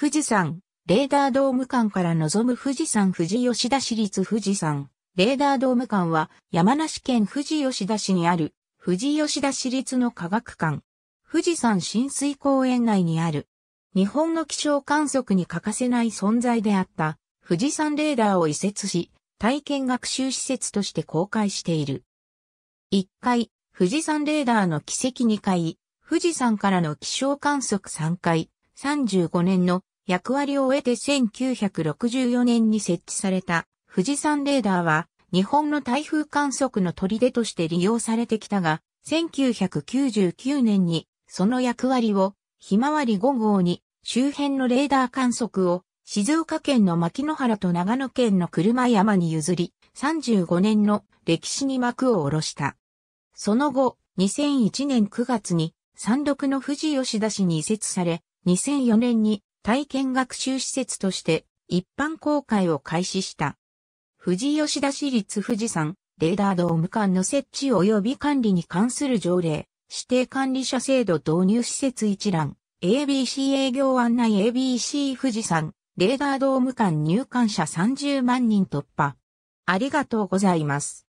富士山、レーダードーム館から望む富士山富士吉田市立富士山、レーダードーム館は山梨県富士吉田市にある富士吉田市立の科学館、富士山浸水公園内にある日本の気象観測に欠かせない存在であった富士山レーダーを移設し体験学習施設として公開している。1階、富士山レーダーの奇跡2階、富士山からの気象観測3階、35年の役割を終えて1964年に設置された富士山レーダーは日本の台風観測の砦として利用されてきたが、1999年にその役割をひまわり5号に周辺のレーダー観測を静岡県の牧野原と長野県の車山に譲り、35年の歴史に幕を下ろした。その後、2001年9月に山麓の富士吉田市に移設され、2004年に体験学習施設として一般公開を開始した。富士吉田市立富士山レーダードーム館の設置及び管理に関する条例、指定管理者制度導入施設一覧、ABC 営業案内 ABC 富士山レーダードーム館入館者30万人突破。ありがとうございます。